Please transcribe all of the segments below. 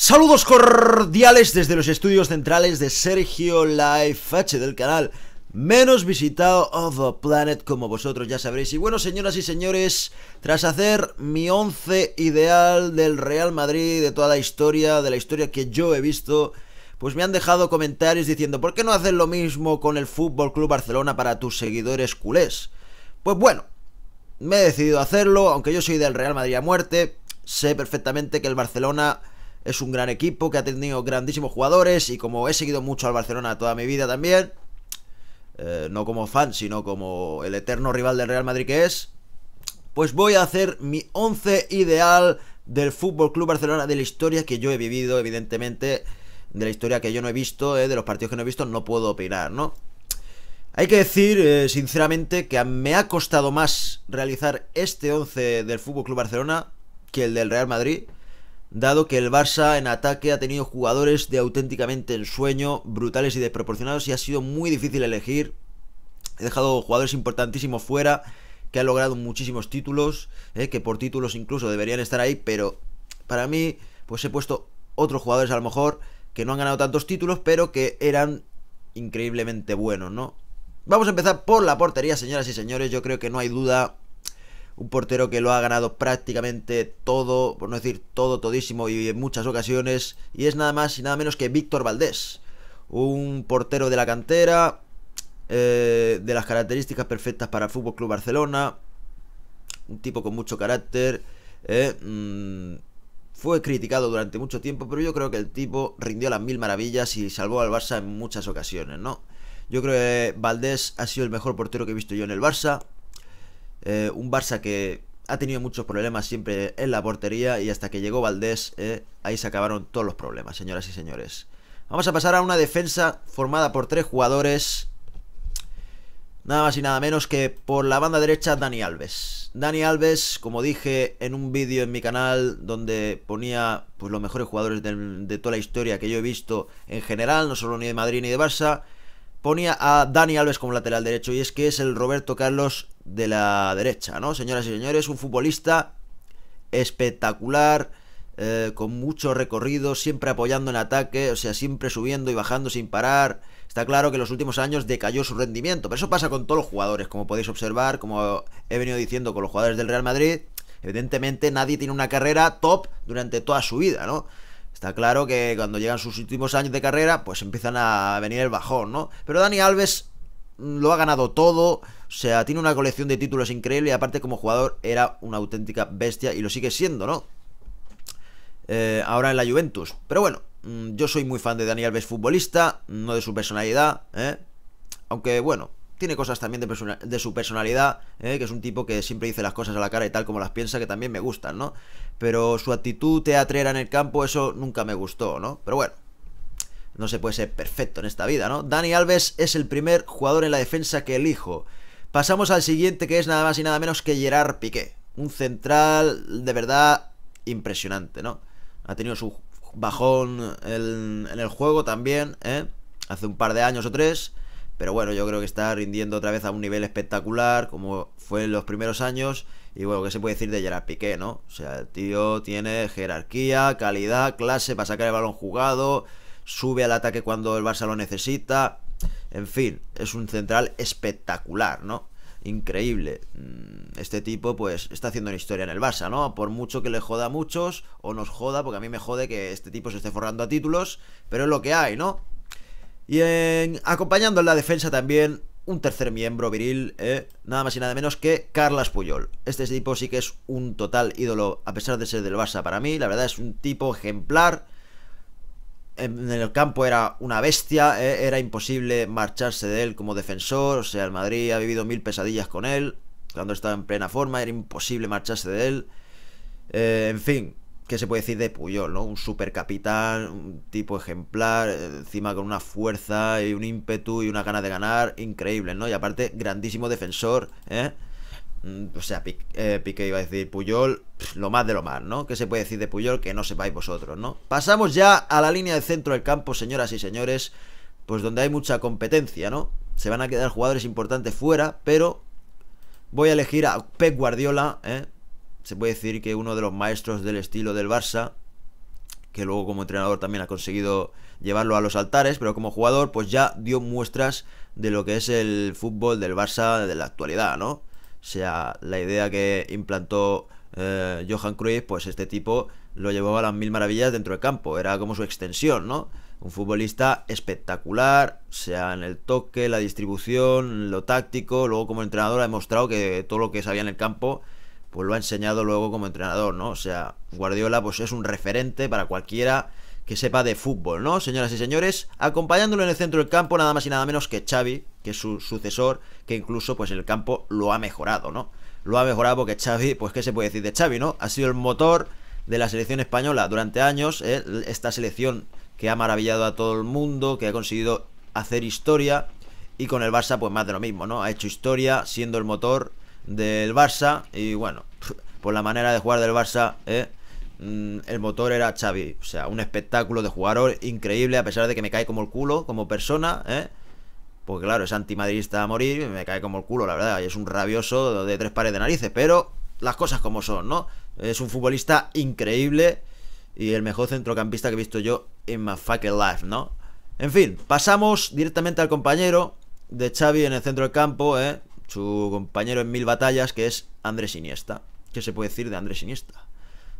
Saludos cordiales desde los estudios centrales de Sergio Life del canal menos visitado of the planet como vosotros ya sabréis. Y bueno, señoras y señores, tras hacer mi once ideal del Real Madrid, de toda la historia, de la historia que yo he visto, pues me han dejado comentarios diciendo, ¿por qué no haces lo mismo con el Fútbol Club Barcelona para tus seguidores culés? Pues bueno, me he decidido hacerlo, aunque yo soy del Real Madrid a muerte, sé perfectamente que el Barcelona es un gran equipo que ha tenido grandísimos jugadores y como he seguido mucho al Barcelona toda mi vida también, eh, no como fan, sino como el eterno rival del Real Madrid que es, pues voy a hacer mi 11 ideal del Fútbol Club Barcelona de la historia que yo he vivido, evidentemente, de la historia que yo no he visto, eh, de los partidos que no he visto, no puedo opinar, ¿no? Hay que decir, eh, sinceramente, que me ha costado más realizar este 11 del Fútbol Club Barcelona que el del Real Madrid dado que el Barça en ataque ha tenido jugadores de auténticamente ensueño, brutales y desproporcionados, y ha sido muy difícil elegir. He dejado jugadores importantísimos fuera, que han logrado muchísimos títulos, eh, que por títulos incluso deberían estar ahí, pero para mí, pues he puesto otros jugadores a lo mejor que no han ganado tantos títulos, pero que eran increíblemente buenos, ¿no? Vamos a empezar por la portería, señoras y señores, yo creo que no hay duda un portero que lo ha ganado prácticamente todo, por no decir todo, todísimo y en muchas ocasiones, y es nada más y nada menos que Víctor Valdés, un portero de la cantera, eh, de las características perfectas para el Fútbol Club Barcelona, un tipo con mucho carácter, eh, mm, fue criticado durante mucho tiempo, pero yo creo que el tipo rindió las mil maravillas y salvó al Barça en muchas ocasiones, ¿no? Yo creo que Valdés ha sido el mejor portero que he visto yo en el Barça. Eh, un Barça que ha tenido muchos problemas siempre en la portería y hasta que llegó Valdés, eh, ahí se acabaron todos los problemas, señoras y señores. Vamos a pasar a una defensa formada por tres jugadores. Nada más y nada menos que por la banda derecha Dani Alves. Dani Alves, como dije en un vídeo en mi canal donde ponía pues, los mejores jugadores de, de toda la historia que yo he visto en general, no solo ni de Madrid ni de Barça, ponía a Dani Alves como lateral derecho y es que es el Roberto Carlos de la derecha, ¿no? Señoras y señores, un futbolista espectacular, eh, con mucho recorrido, siempre apoyando en ataque, o sea, siempre subiendo y bajando sin parar. Está claro que en los últimos años decayó su rendimiento, pero eso pasa con todos los jugadores, como podéis observar, como he venido diciendo con los jugadores del Real Madrid. Evidentemente nadie tiene una carrera top durante toda su vida, ¿no? Está claro que cuando llegan sus últimos años de carrera, pues empiezan a venir el bajón, ¿no? Pero Dani Alves lo ha ganado todo. O sea, tiene una colección de títulos increíble y aparte como jugador era una auténtica bestia y lo sigue siendo, ¿no? Eh, ahora en la Juventus. Pero bueno, mm, yo soy muy fan de Daniel Alves futbolista, no de su personalidad, ¿eh? Aunque bueno, tiene cosas también de, de su personalidad, ¿eh? que es un tipo que siempre dice las cosas a la cara y tal como las piensa, que también me gustan, ¿no? Pero su actitud teatrera en el campo, eso nunca me gustó, ¿no? Pero bueno no se puede ser perfecto en esta vida, ¿no? Dani Alves es el primer jugador en la defensa que elijo. Pasamos al siguiente que es nada más y nada menos que Gerard Piqué. Un central de verdad impresionante, ¿no? Ha tenido su bajón en, el juego también, ¿eh? Hace un par de años o tres. Pero bueno, yo creo que está rindiendo otra vez a un nivel espectacular, como fue en los primeros años. Y bueno, ¿qué se puede decir de Gerard Piqué, no? O sea, el tío tiene jerarquía, calidad, clase para sacar el balón jugado sube al ataque cuando el Barça lo necesita. En fin, es un central espectacular, ¿no? Increíble. Mm, este tipo, pues, está haciendo una historia en el Barça, ¿no? Por mucho que le joda a muchos, o nos joda, porque a mí me jode que este tipo se esté forrando a títulos, pero es lo que hay, ¿no? Y acompañando en la defensa también, un tercer miembro viril, eh, nada más y nada menos que Carlas Puyol. Este tipo sí que es un total ídolo, a pesar de ser del Barça para mí, la verdad es un tipo ejemplar en el campo era una bestia, eh, era imposible marcharse de él como defensor, o sea, el Madrid ha vivido mil pesadillas con él, cuando estaba en plena forma, era imposible marcharse de él, eh, en fin, ¿qué se puede decir de Puyol, no? Un supercapitán, un tipo ejemplar, eh, encima con una fuerza y un ímpetu y una ganas de ganar increíble, ¿no? Y aparte, grandísimo defensor, ¿eh? Mm, o sea, eh, Piqué, iba a decir Puyol, lo más de lo más, ¿no? ¿Qué se puede decir de Puyol que no sepáis vosotros, ¿no? Pasamos ya a la línea de centro del campo, señoras y señores, pues donde hay mucha competencia, ¿no? Se van a quedar jugadores importantes fuera, pero voy a elegir a Pep Guardiola, ¿eh? Se puede decir que uno de los maestros del estilo del Barça, que luego como entrenador también ha conseguido llevarlo a los altares, pero como jugador pues ya dio muestras de lo que es el fútbol del Barça de la actualidad, ¿no? sea la idea que implantó eh, Johan Cruyff, pues este tipo lo llevó a las mil maravillas dentro del campo, era como su extensión, ¿no? Un futbolista espectacular, sea en el toque, la distribución, lo táctico, luego como entrenador ha demostrado que todo lo que sabía en el campo, pues lo ha enseñado luego como entrenador, ¿no? O sea, Guardiola pues es un referente para cualquiera que sepa de fútbol, ¿no? Señoras y señores, acompañándolo en el centro del campo nada más y nada menos que Xavi, que es su sucesor, que incluso pues el campo lo ha mejorado, ¿no? Lo ha mejorado porque Xavi, pues qué se puede decir de Xavi, ¿no? Ha sido el motor de la selección española durante años, ¿eh? esta selección que ha maravillado a todo el mundo, que ha conseguido hacer historia y con el Barça pues más de lo mismo, ¿no? Ha hecho historia siendo el motor del Barça y bueno, por la manera de jugar del Barça, ¿eh? Mm, el motor era Xavi. O sea, un espectáculo de jugador increíble, a pesar de que me cae como el culo como persona, ¿eh? Porque claro, es antimadridista a morir, me cae como el culo, la verdad. Y es un rabioso de tres pares de narices, pero las cosas como son, ¿no? Es un futbolista increíble y el mejor centrocampista que he visto yo en my fucking life, ¿no? En fin, pasamos directamente al compañero de Xavi en el centro del campo, ¿eh? Su compañero en mil batallas, que es Andrés Iniesta. ¿Qué se puede decir de Andrés Iniesta?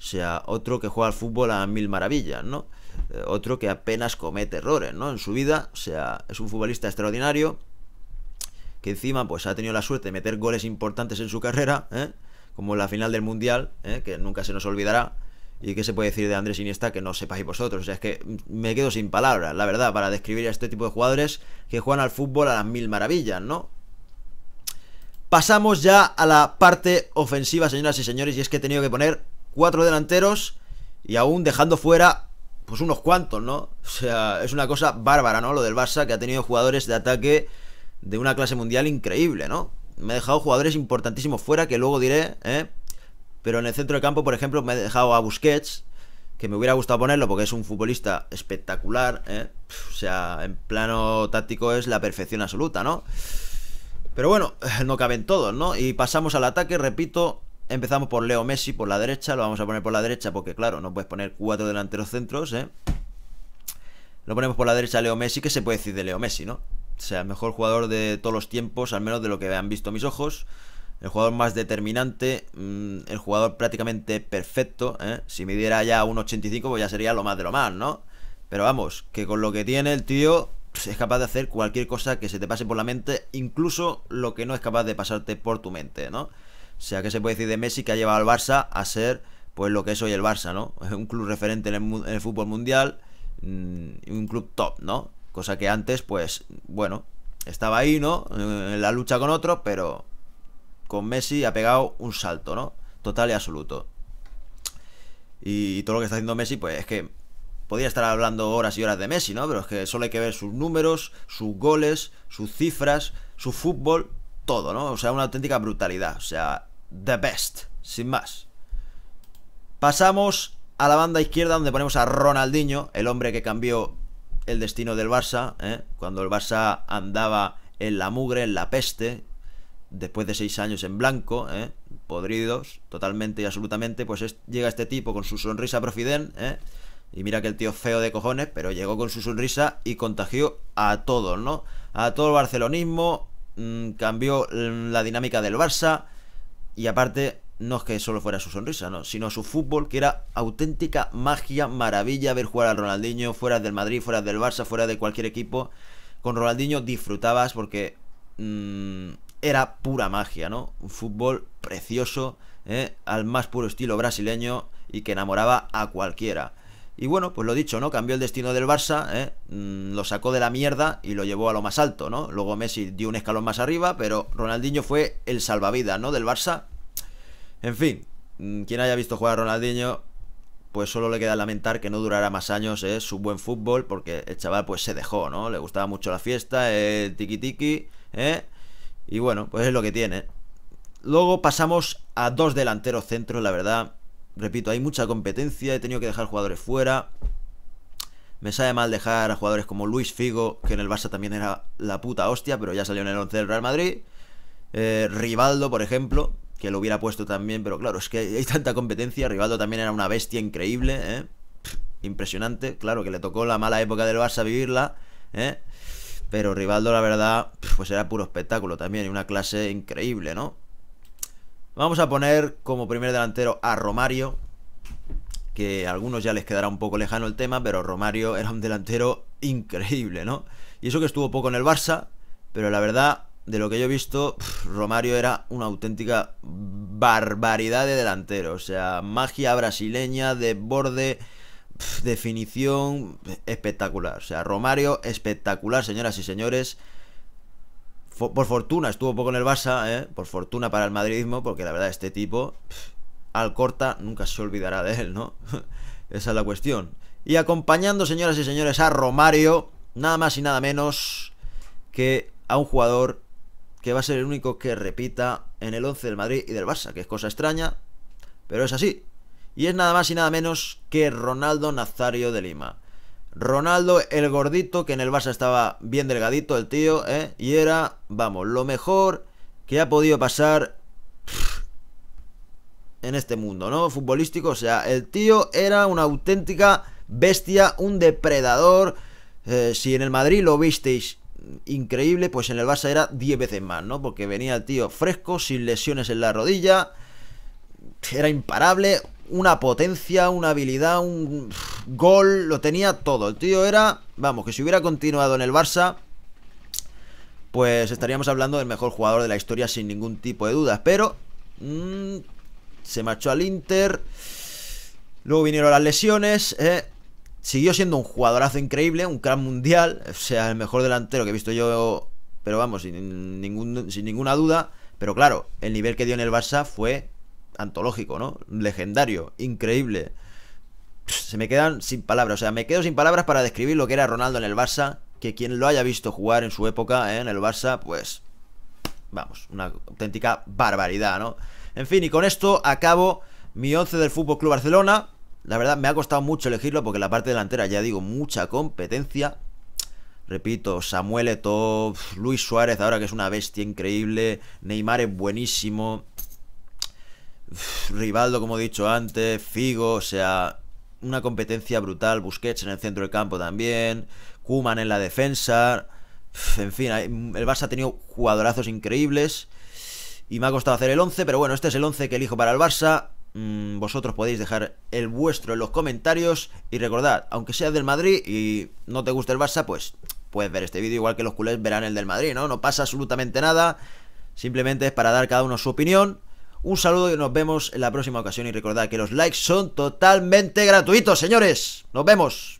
O sea, otro que juega al fútbol a mil maravillas, ¿no? Eh, otro que apenas comete errores, ¿no? En su vida, o sea, es un futbolista extraordinario, que encima pues ha tenido la suerte de meter goles importantes en su carrera, ¿eh? como la final del Mundial, ¿eh? que nunca se nos olvidará. ¿Y qué se puede decir de Andrés Iniesta que no sepáis vosotros? O sea, es que me quedo sin palabras, la verdad, para describir a este tipo de jugadores que juegan al fútbol a las mil maravillas, ¿no? Pasamos ya a la parte ofensiva, señoras y señores, y es que he tenido que poner cuatro delanteros y aún dejando fuera pues unos cuantos, ¿no? O sea, es una cosa bárbara, ¿no? Lo del Barça que ha tenido jugadores de ataque de una clase mundial increíble, ¿no? Me ha dejado jugadores importantísimos fuera que luego diré, ¿eh? Pero en el centro de campo, por ejemplo, me he dejado a Busquets, que me hubiera gustado ponerlo porque es un futbolista espectacular, ¿eh? O sea, en plano táctico es la perfección absoluta, ¿no? Pero bueno, no caben todos, ¿no? Y pasamos al ataque, repito, Empezamos por Leo Messi por la derecha, lo vamos a poner por la derecha porque claro, no puedes poner cuatro delanteros centros, ¿eh? Lo ponemos por la derecha Leo Messi, que se puede decir de Leo Messi, ¿no? O sea, el mejor jugador de todos los tiempos, al menos de lo que han visto mis ojos. El jugador más determinante, mm, el jugador prácticamente perfecto. ¿eh? Si me diera ya un 85, pues ya sería lo más de lo más, ¿no? Pero vamos, que con lo que tiene el tío pues, es capaz de hacer cualquier cosa que se te pase por la mente, incluso lo que no es capaz de pasarte por tu mente, ¿no? O sea, que se puede decir de Messi que ha llevado al Barça a ser pues lo que es hoy el Barça, ¿no? Es un club referente en el, fútbol mundial, mm, un club top, ¿no? Cosa que antes, pues, bueno, estaba ahí, ¿no? Eh, en la lucha con otro, pero con Messi ha pegado un salto, ¿no? Total y absoluto. Y, y todo lo que está haciendo Messi, pues es que podría estar hablando horas y horas de Messi, ¿no? Pero es que solo hay que ver sus números, sus goles, sus cifras, su fútbol, todo, ¿no? O sea, una auténtica brutalidad. O sea, the best, sin más. Pasamos a la banda izquierda donde ponemos a Ronaldinho, el hombre que cambió el destino del Barça, ¿eh? cuando el Barça andaba en la mugre, en la peste, después de seis años en blanco, ¿eh? podridos totalmente y absolutamente, pues llega este tipo con su sonrisa profiden, ¿eh? y mira que el tío feo de cojones, pero llegó con su sonrisa y contagió a todos, ¿no? A todo el barcelonismo, mm, cambió mm, la dinámica del Barça, y aparte, no es que solo fuera su sonrisa, no, sino su fútbol, que era auténtica magia, maravilla ver jugar al Ronaldinho fuera del Madrid, fuera del Barça, fuera de cualquier equipo. Con Ronaldinho disfrutabas porque mm, era pura magia, ¿no? Un fútbol precioso, ¿eh? al más puro estilo brasileño y que enamoraba a cualquiera. Y bueno, pues lo dicho, ¿no? Cambió el destino del Barça, ¿eh? mm, lo sacó de la mierda y lo llevó a lo más alto, ¿no? Luego Messi dio un escalón más arriba, pero Ronaldinho fue el salvavidas, ¿no? Del Barça en fin, mm, quien haya visto jugar a Ronaldinho, pues solo le queda lamentar que no durara más años eh, su buen fútbol, porque el chaval pues se dejó, ¿no? Le gustaba mucho la fiesta, el tiki tiki, ¿eh? Y bueno, pues es lo que tiene. Luego pasamos a dos delanteros centros, la verdad. Repito, hay mucha competencia, he tenido que dejar jugadores fuera. Me sabe mal dejar a jugadores como Luis Figo, que en el Barça también era la puta hostia, pero ya salió en el 11 del Real Madrid. Eh, Rivaldo, por ejemplo, que lo hubiera puesto también, pero claro, es que hay tanta competencia, Rivaldo también era una bestia increíble, ¿eh? impresionante, claro que le tocó la mala época del Barça vivirla, ¿eh? pero Rivaldo la verdad, pues era puro espectáculo también y una clase increíble, ¿no? Vamos a poner como primer delantero a Romario, que a algunos ya les quedará un poco lejano el tema, pero Romario era un delantero increíble, ¿no? Y eso que estuvo poco en el Barça, pero la verdad de lo que yo he visto, Romario era una auténtica barbaridad de delantero. O sea, magia brasileña, de borde, definición espectacular. O sea, Romario espectacular, señoras y señores. por fortuna estuvo poco en el Barça, ¿eh? por fortuna para el madridismo, porque la verdad este tipo, al corta nunca se olvidará de él, ¿no? Esa es la cuestión. Y acompañando, señoras y señores, a Romario, nada más y nada menos que a un jugador que va a ser el único que repita en el 11 del Madrid y del Barça, que es cosa extraña, pero es así. Y es nada más y nada menos que Ronaldo Nazario de Lima. Ronaldo el gordito, que en el Barça estaba bien delgadito el tío, ¿eh? y era, vamos, lo mejor que ha podido pasar en este mundo, ¿no? Futbolístico, o sea, el tío era una auténtica bestia, un depredador. Eh, si en el Madrid lo visteis increíble, pues en el Barça era 10 veces más, ¿no? Porque venía el tío fresco, sin lesiones en la rodilla, era imparable, una potencia, una habilidad, un gol, lo tenía todo. El tío era, vamos, que si hubiera continuado en el Barça, pues estaríamos hablando del mejor jugador de la historia sin ningún tipo de dudas. Pero mm, se marchó al Inter, luego vinieron las lesiones, eh, siguió siendo un jugadorazo increíble, un crack mundial, o sea, el mejor delantero que he visto yo, pero vamos, sin, ningún, sin ninguna duda. Pero claro, el nivel que dio en el Barça fue antológico, ¿no? Legendario, increíble. Se me quedan sin palabras, o sea, me quedo sin palabras para describir lo que era Ronaldo en el Barça, que quien lo haya visto jugar en su época ¿eh? en el Barça, pues, vamos, una auténtica barbaridad, ¿no? En fin, y con esto acabo mi once del Fútbol Club Barcelona. La verdad, me ha costado mucho elegirlo porque la parte delantera, ya digo, mucha competencia. Repito, Samuel Eto'o, Luis Suárez ahora que es una bestia increíble, Neymar es buenísimo, Rivaldo como he dicho antes, Figo, o sea, una competencia brutal, Busquets en el centro del campo también, Kuman en la defensa, en fin, el Barça ha tenido jugadorazos increíbles y me ha costado hacer el 11, pero bueno, este es el 11 que elijo para el Barça, Mm, vosotros podéis dejar el vuestro en los comentarios. Y recordad, aunque seas del Madrid y no te guste el Barça, pues puedes ver este vídeo igual que los culés verán el del Madrid, ¿no? No pasa absolutamente nada. Simplemente es para dar cada uno su opinión. Un saludo y nos vemos en la próxima ocasión. Y recordad que los likes son totalmente gratuitos, señores. Nos vemos.